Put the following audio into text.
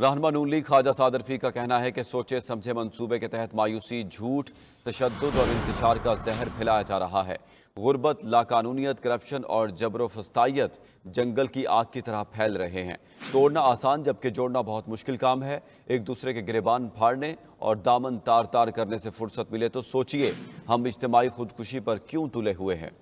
रहनमा नून league Khwaja सादरफी का कहना है कि सोचे समझे मनसूबे के तहत मायूसी झूठ तशद और इंतजार का जहर फैलाया जा रहा है गुर्बत लाकानूनीत करप्शन और जबर जंगल की आग की तरह फैल रहे हैं तोड़ना आसान जबकि जोड़ना बहुत मुश्किल काम है एक दूसरे के गिरबान फाड़ने और दामन तार तार करने से फुर्सत मिले तो सोचिए हम इज्तमाही खुदकुशी पर क्यों तुले हुए हैं